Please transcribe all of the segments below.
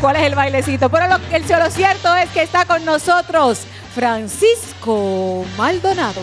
cuál es el bailecito. Pero lo, el, lo cierto es que está con nosotros Francisco Maldonado.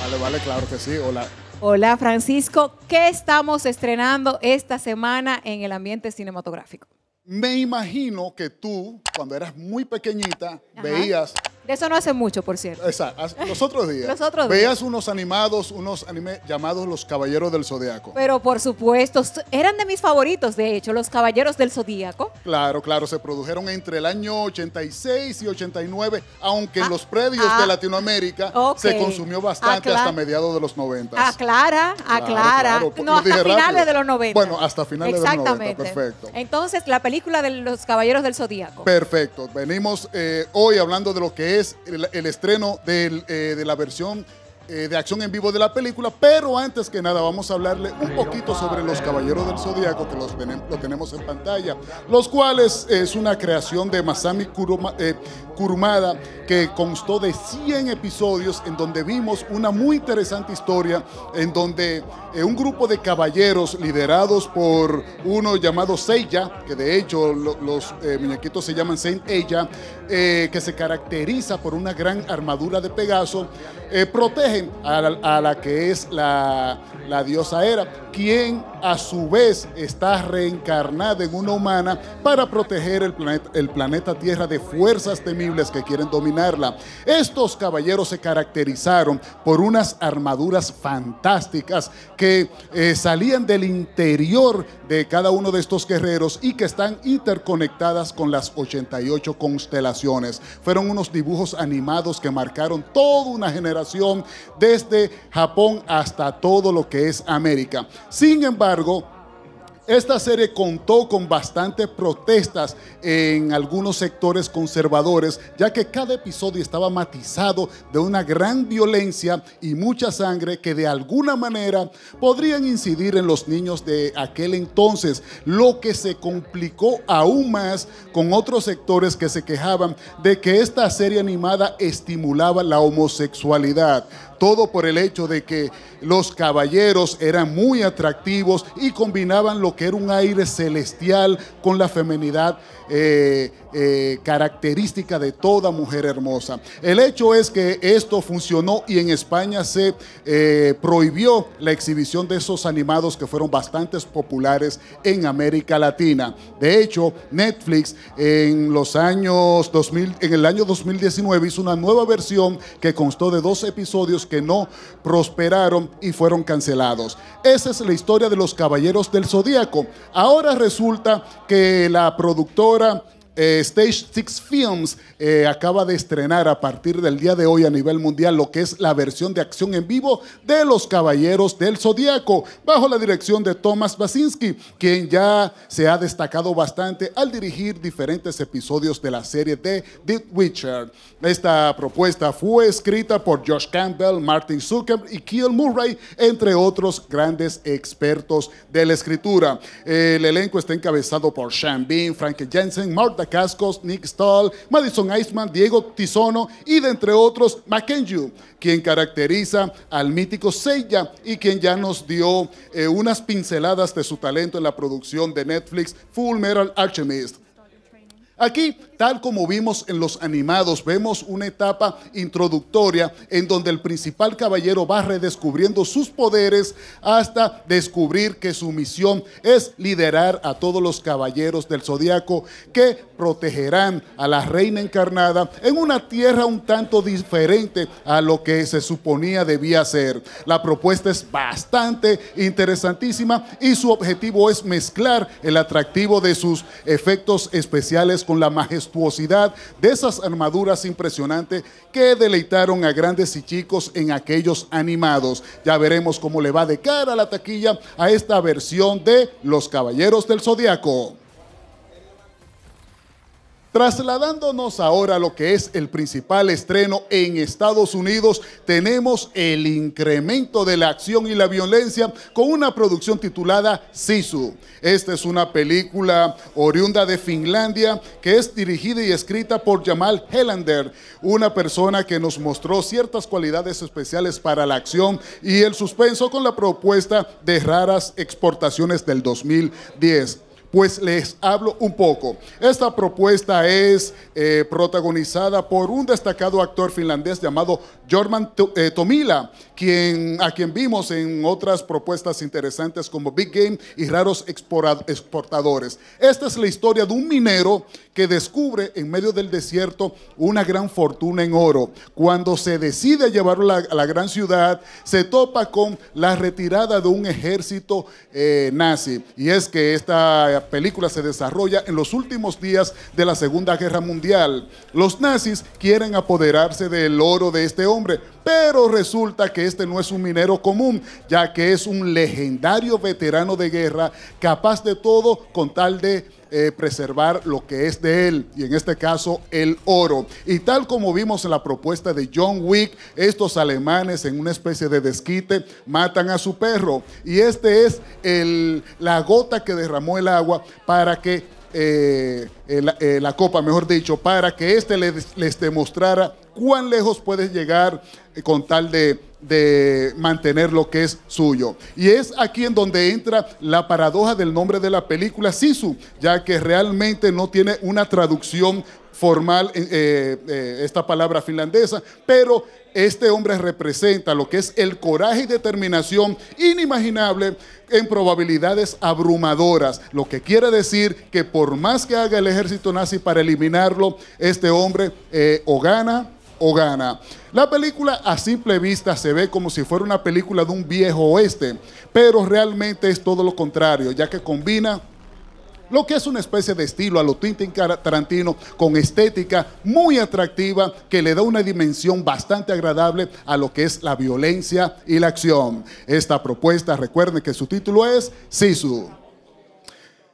Vale, vale, claro que sí. Hola. Hola Francisco, ¿qué estamos estrenando esta semana en el ambiente cinematográfico? Me imagino que tú, cuando eras muy pequeñita, veías de eso no hace mucho, por cierto. Exacto. Los otros días. los otros días. Veas unos animados, unos animes llamados Los Caballeros del Zodíaco. Pero por supuesto, eran de mis favoritos, de hecho, Los Caballeros del Zodíaco. Claro, claro, se produjeron entre el año 86 y 89, aunque en ah, los predios de ah. Latinoamérica se consumió ah, bastante hasta mediados de los 90. Aclara, aclara. No, hasta finales de los 90. Bueno, hasta finales de los 90, perfecto. Entonces, la película de Los Caballeros del Zodíaco. Perfecto. Venimos eh, hoy hablando de lo que es el, estreno eh, de la versión eh, de acción en vivo de la película, pero antes que nada vamos a hablarle un poquito sobre los Caballeros del Zodiaco que los lo tenemos en pantalla, los cuales es una creación de Masami eh, Kurumada que constó de 100 episodios en donde vimos una muy interesante historia en donde eh, un grupo de caballeros liderados por uno llamado Seiya, que de hecho los muñequitos se llaman Saint Ella, que se caracteriza por una gran armadura de Pegaso, eh, protegen a la, que es la, diosa era quien a su vez está reencarnada en una humana para proteger el planeta, Tierra de fuerzas temibles que quieren dominarla. Estos caballeros se caracterizaron por unas armaduras fantásticas que eh, salían del interior de cada uno de estos guerreros y que están interconectadas con las 88 constelaciones. Fueron unos dibujos animados que marcaron toda una generación desde Japón hasta todo lo que es América. Sin embargo, esta serie contó con bastantes protestas en algunos sectores conservadores, ya que cada episodio estaba matizado de una gran violencia y mucha sangre que de alguna manera podrían incidir en los niños de aquel entonces, lo que se complicó aún más con otros sectores que se quejaban de que esta serie animada estimulaba la homosexualidad todo por el hecho de que los caballeros eran muy atractivos y combinaban lo que era un aire celestial con la feminidad eh, eh, característica de toda mujer hermosa. El hecho es que esto funcionó y en España se eh, prohibió la exhibición de esos animados que fueron bastante populares en América Latina. De hecho, Netflix en los años 2000, en el año 2019 hizo una nueva versión que constó de dos episodios que no prosperaron y fueron cancelados. Esa es la historia de los Caballeros del Zodíaco. Ahora resulta que la productora eh, Stage Six Films eh, acaba de estrenar a partir del día de hoy a nivel mundial lo que es la versión de acción en vivo de Los Caballeros del Zodíaco, bajo la dirección de Thomas Basinski, quien ya se ha destacado bastante al dirigir diferentes episodios de la serie de The Witcher. Esta propuesta fue escrita por Josh Campbell, Martin Zuckerberg y Kiel Murray, entre otros grandes expertos de la escritura. El elenco está encabezado por Sean Bean, Frank Jensen, Marta Cascos, Nick Stahl, Madison Iceman, Diego Tizono y de entre otros Mackenzie, quien caracteriza al mítico Seiya y quien ya nos dio eh, unas pinceladas de su talento en la producción de Netflix Full Metal Alchemist. Aquí, tal como vimos en los animados, vemos una etapa introductoria en donde el principal caballero va redescubriendo sus poderes hasta descubrir que su misión es liderar a todos los caballeros del zodiaco que protegerán a la reina encarnada en una tierra un tanto diferente a lo que se suponía debía ser. La propuesta es bastante interesantísima y su objetivo es mezclar el atractivo de sus efectos especiales con la majestuosidad de esas armaduras impresionantes que deleitaron a grandes y chicos en aquellos animados. Ya veremos cómo le va de cara a la taquilla a esta versión de Los Caballeros del Zodiaco. Trasladándonos ahora a lo que es el principal estreno en Estados Unidos, tenemos el incremento de la acción y la violencia con una producción titulada Sisu. Esta es una película oriunda de Finlandia que es dirigida y escrita por Jamal Helander, una persona que nos mostró ciertas cualidades especiales para la acción y el suspenso con la propuesta de raras exportaciones del 2010 pues les hablo un poco. Esta propuesta es eh, protagonizada por un destacado actor finlandés llamado Jorman eh, Tomila, quien, a quien vimos en otras propuestas interesantes como Big Game y Raros Exportadores. Esta es la historia de un minero que descubre en medio del desierto una gran fortuna en oro. Cuando se decide llevarlo a la, gran ciudad, se topa con la retirada de un ejército eh, nazi. Y es que esta película se desarrolla en los últimos días de la Segunda Guerra Mundial. Los nazis quieren apoderarse del oro de este hombre, pero resulta que este no es un minero común, ya que es un legendario veterano de guerra capaz de todo con tal de eh, preservar lo que es de él, y en este caso el oro. Y tal como vimos en la propuesta de John Wick, estos alemanes en una especie de desquite matan a su perro. Y este es el, la gota que derramó el agua para que eh, eh, eh, la, copa, mejor dicho, para que éste les, demostrara cuán lejos puedes llegar con tal de, de, mantener lo que es suyo. Y es aquí en donde entra la paradoja del nombre de la película Sisu, ya que realmente no tiene una traducción formal esta palabra finlandesa, pero este hombre representa lo que es el coraje y determinación inimaginable en probabilidades abrumadoras, lo que quiere decir que por más que haga el ejército nazi para eliminarlo, este hombre eh, o gana o gana. La película a simple vista se ve como si fuera una película de un viejo oeste, pero realmente es todo lo contrario, ya que combina lo que es una especie de estilo a lo Tintin Tarantino con estética muy atractiva que le da una dimensión bastante agradable a lo que es la violencia y la acción. Esta propuesta, recuerden que su título es Sisu.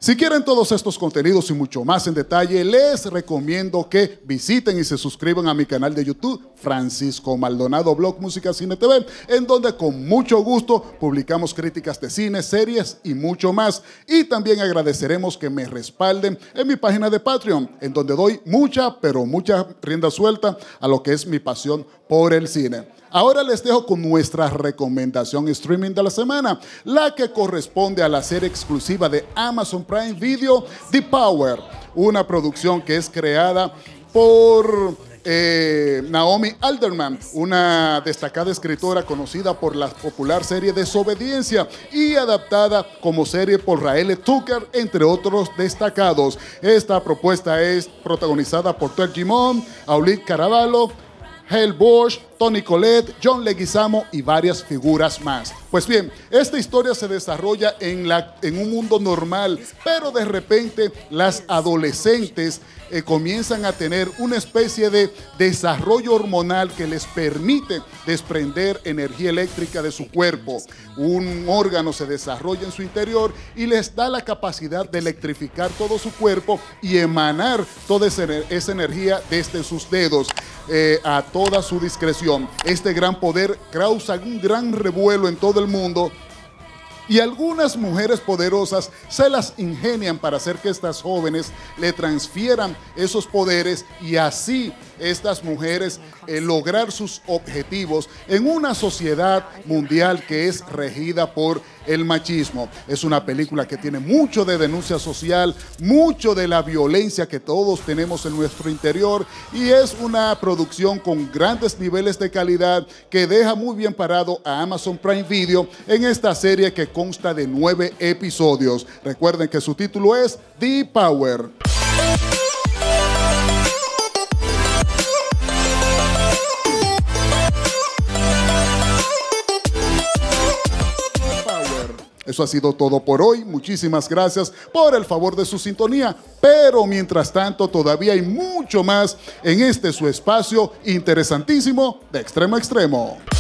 Si quieren todos estos contenidos y mucho más en detalle, les recomiendo que visiten y se suscriban a mi canal de YouTube, Francisco Maldonado Blog Música Cine TV, en donde con mucho gusto publicamos críticas de cine, series y mucho más. Y también agradeceremos que me respalden en mi página de Patreon, en donde doy mucha, pero mucha rienda suelta a lo que es mi pasión por el cine. Ahora les dejo con nuestra recomendación streaming de la semana, la que corresponde a la serie exclusiva de Amazon Prime Video, The Power, una producción que es creada por eh, Naomi Alderman, una destacada escritora conocida por la popular serie Desobediencia y adaptada como serie por Raele Tucker, entre otros destacados. Esta propuesta es protagonizada por Tuer Gimón, Aulit Caravalo, Hale Bush, Tony Colette, John Leguizamo y varias figuras más. Pues bien, esta historia se desarrolla en, la, en un mundo normal, pero de repente las adolescentes eh, comienzan a tener una especie de desarrollo hormonal que les permite desprender energía eléctrica de su cuerpo. Un órgano se desarrolla en su interior y les da la capacidad de electrificar todo su cuerpo y emanar toda esa energía desde sus dedos. Eh, a toda su discreción. Este gran poder causa un gran revuelo en todo el mundo y algunas mujeres poderosas se las ingenian para hacer que estas jóvenes le transfieran esos poderes y así estas mujeres eh, lograr sus objetivos en una sociedad mundial que es regida por el machismo. Es una película que tiene mucho de denuncia social, mucho de la violencia que todos tenemos en nuestro interior y es una producción con grandes niveles de calidad que deja muy bien parado a Amazon Prime Video en esta serie que consta de nueve episodios. Recuerden que su título es The Power. Eso ha sido todo por hoy. Muchísimas gracias por el favor de su sintonía. Pero mientras tanto, todavía hay mucho más en este su espacio interesantísimo de extremo a extremo.